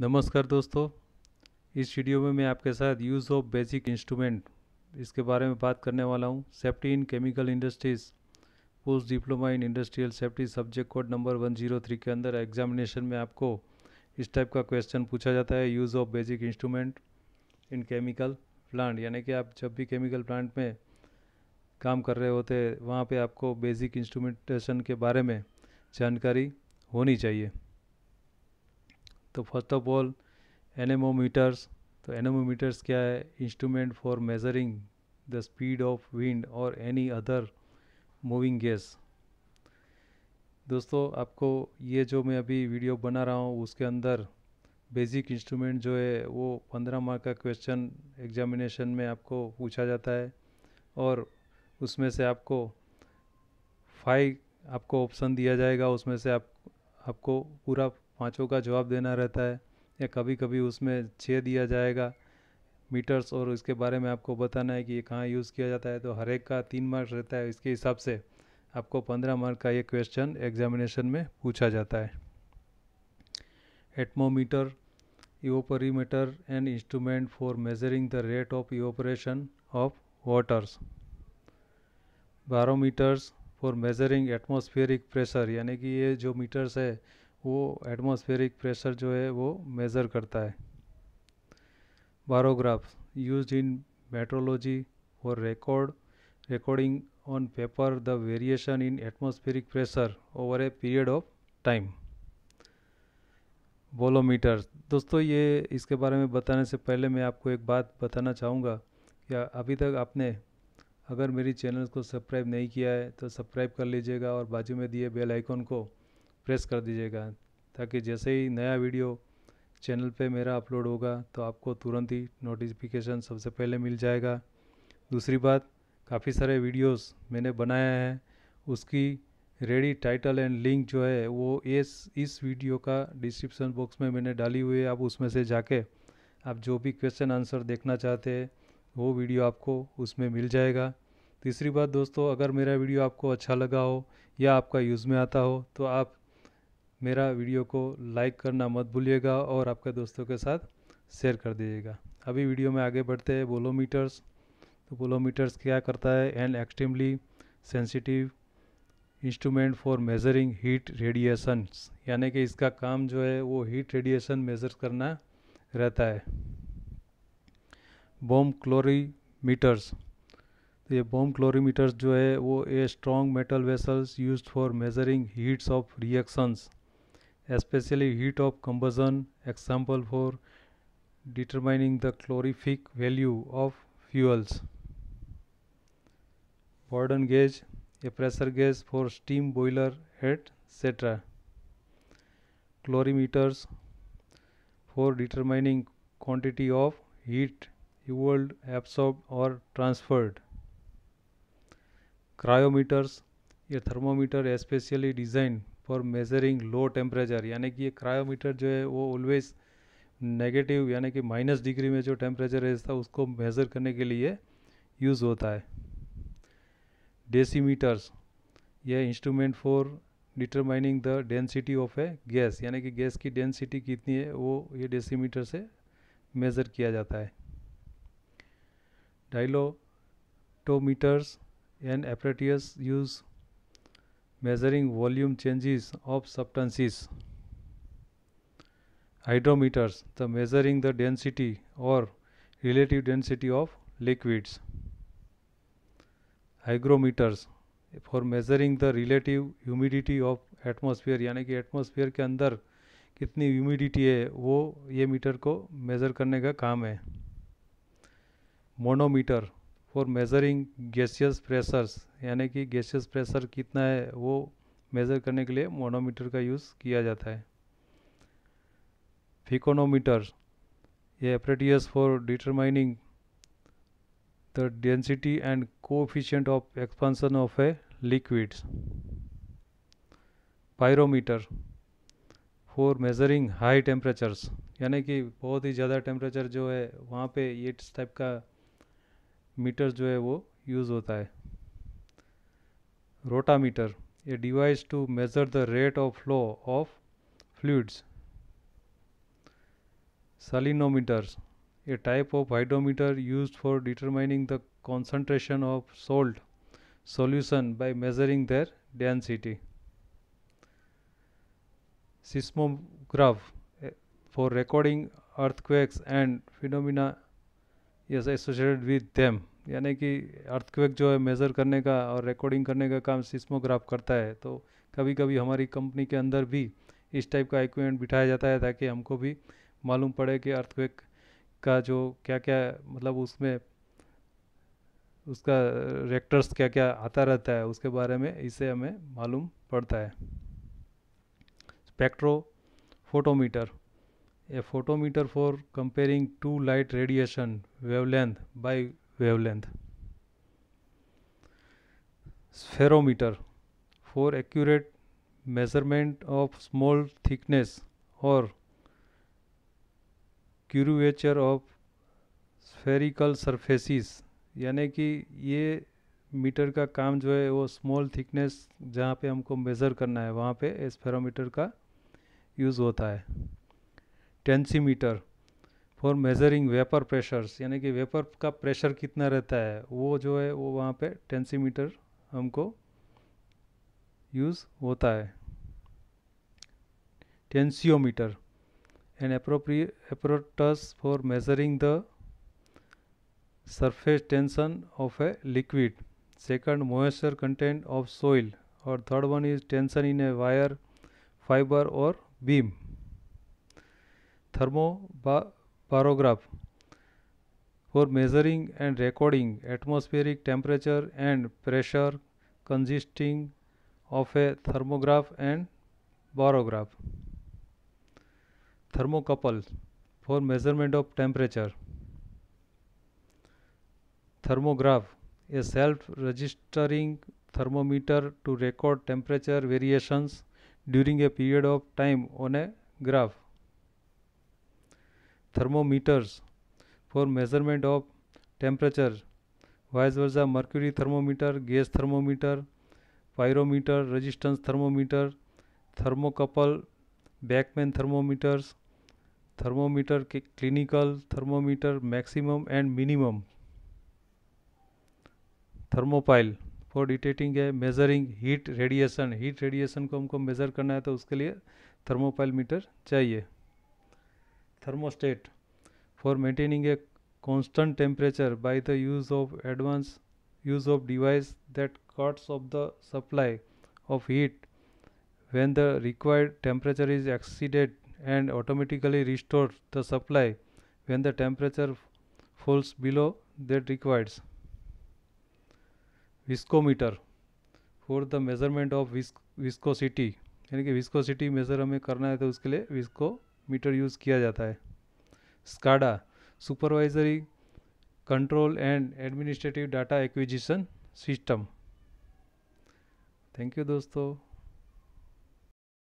नमस्कार दोस्तों इस वीडियो में मैं आपके साथ यूज़ ऑफ बेसिक इंस्ट्रूमेंट इसके बारे में बात करने वाला हूँ safety in chemical industries post diploma in industrial safety subject code number 103 के अंदर एग्जामिनेशन में आपको इस टाइप का क्वेश्चन पूछा जाता है use of basic instrument in chemical plant यानी कि आप जब भी केमिकल प्लांट में काम कर रहे होते वहाँ पर आपको बेसिक इंस्ट्रूमेंटेशन के बारे में जानकारी होनी चाहिए तो फर्स्ट ऑफ ऑल एनेमोमीटर्स तो एनेमोमीटर्स क्या है instrument for measuring the speed of wind और एनी अदर मूविंग गैस दोस्तों आपको ये जो मैं अभी वीडियो बना रहा हूँ उसके अंदर बेसिक इंस्ट्रूमेंट जो है वो पंद्रह मार्क का क्वेश्चन एग्जामिनेशन में आपको पूछा जाता है और उसमें से आपको फाइव आपको ऑप्शन दिया जाएगा उसमें से आप आपको पूरा पाँचों का जवाब देना रहता है या कभी कभी उसमें छः दिया जाएगा मीटर्स और उसके बारे में आपको बताना है कि ये कहाँ यूज़ किया जाता है तो हर एक का तीन मार्क्स रहता है इसके हिसाब से आपको पंद्रह मार्क का ये क्वेश्चन एग्जामिनेशन में पूछा जाता है atmometer evaporimeter and instrument for measuring the rate of evaporation of waters barometers for measuring atmospheric pressure यानी कि ये जो मीटर्स है वो एटमॉस्फेरिक प्रेशर जो है वो मेज़र करता है बारोग्राफ यूज इन मेट्रोलॉजी और record recording on paper the variation in atmospheric pressure over a period of time bolometer दोस्तों ये इसके बारे में बताने से पहले मैं आपको एक बात बताना चाहूँगा कि अभी तक आपने अगर मेरी चैनल को सब्सक्राइब नहीं किया है तो सब्सक्राइब कर लीजिएगा और बाजू में दिए बेल आइकॉन को प्रेस कर दीजिएगा ताकि जैसे ही नया वीडियो चैनल पे मेरा अपलोड होगा तो आपको तुरंत ही नोटिफिकेशन सबसे पहले मिल जाएगा दूसरी बात काफ़ी सारे वीडियोस मैंने बनाए हैं उसकी रेडी टाइटल एंड लिंक जो है वो इस इस वीडियो का डिस्क्रिप्शन बॉक्स में मैंने डाली हुई है आप उसमें से जाके आप जो भी क्वेश्चन आंसर देखना चाहते हैं वो वीडियो आपको उसमें मिल जाएगा तीसरी बात दोस्तों अगर मेरा वीडियो आपको अच्छा लगा हो या आपका यूज़ में आता हो तो आप मेरा वीडियो को लाइक करना मत भूलिएगा और आपके दोस्तों के साथ शेयर कर दीजिएगा अभी वीडियो में आगे बढ़ते हैं बोलोमीटर्स तो बोलोमीटर्स क्या करता है and extremely sensitive instrument for measuring heat radiations यानी कि इसका काम जो है वो हीट रेडिएशन मेज़र करना रहता है बॉम क्लोरीमीटर्स तो ये बॉम क्लोरीमीटर्स जो है वो a strong metal vessels use for measuring heats of reactions especially heat of combustion example for determining the calorific value of fuels. Bourdon gauge, a pressure gauge for steam boiler, head, etc. Calorimeters for determining quantity of heat evolved, absorbed or transferred. Cryometers, a thermometer especially designed for measuring low temperature यानी कि ये cryometer जो है वो always negative यानी कि minus degree में जो टेम्परेचर रहता है उसको मेज़र करने के लिए यूज़ होता है डेसीमीटर्स यह instrument for determining the density of a gas यानी कि गैस की डेंसिटी कितनी है वो ये डेसीमीटर से मेज़र किया जाता है dilatometers and apparatus use measuring volume changes of substances. Hydrometers, the measuring the density or relative density of liquids. Hygrometers, for measuring the relative humidity of atmosphere यानी कि atmosphere के अंदर कितनी ह्यूमिडिटी है वो ये मीटर को मेज़र करने का काम है manometer for measuring gaseous pressures यानी कि गैसियस प्रेशर कितना है वो मेज़र करने के लिए मोनोमीटर का यूज़ किया जाता है फिकोनोमीटर ये apparatus for determining the density and coefficient of expansion of a liquid pyrometer for measuring high temperatures यानी कि बहुत ही ज़्यादा टेम्परेचर जो है वहाँ पे ये इस टाइप का मीटर जो है वो यूज़ होता है rotameter a device to measure the rate of flow of fluids salinometers a type of hydrometer use for determining the concentration of salt solution by measuring their density seismograph for recording earthquakes and phenomena is associated with them यानी कि earthquake जो है measure करने का और recording करने का काम सिस्मोग्राफ करता है तो कभी कभी हमारी कंपनी के अंदर भी इस टाइप का इक्विपमेंट बिठाया जाता है ताकि हमको भी मालूम पड़े कि अर्थक्वेक का जो क्या क्या मतलब उसमें उसका रेक्टर्स क्या क्या आता रहता है उसके बारे में इसे हमें मालूम पड़ता है spectrophotometer a photometer for comparing two light radiation wavelength by wavelength spherometer for accurate measurement of small thickness or curvature of spherical surfaces यानी कि ये मीटर का काम जो है वो स्मॉल थिकनेस जहाँ पे हमको मेज़र करना है वहाँ पे स्फेरोमीटर का यूज़ होता है tensiometer for measuring vapour pressures यानी कि वेपर का प्रेशर कितना रहता है वो जो है वो वहाँ पे टेंसीमीटर हमको यूज़ होता है tensiometer and appropriate apparatus for measuring the surface tension of a liquid second moisture content of soil और third one is tension in a wire fibre और beam thermobarograph for measuring and recording atmospheric temperature and pressure consisting of a thermograph and barograph. Thermocouple for measurement of temperature. Thermograph a self-registering thermometer to record temperature variations during a period of time on a graph. thermometers for measurement of temperature vice versa mercury thermometer gas thermometer pyrometer resistance thermometer thermocouple backman thermometers thermometer clinical thermometer maximum and minimum thermopile for detecting है measuring heat radiation heat radiation को हमको measure करना है तो उसके लिए thermopile meter चाहिए thermostat for maintaining a constant temperature by the use of advanced use of device that cuts off the supply of heat when the required temperature is exceeded and automatically restores the supply when the temperature falls below that requires viscometer for the measurement of vis viscosity यानी कि viscosity measure हमें करना है तो उसके लिए visco metre use किया जाता है SCADA supervisory control and administrative data acquisition system thank you दोस्तों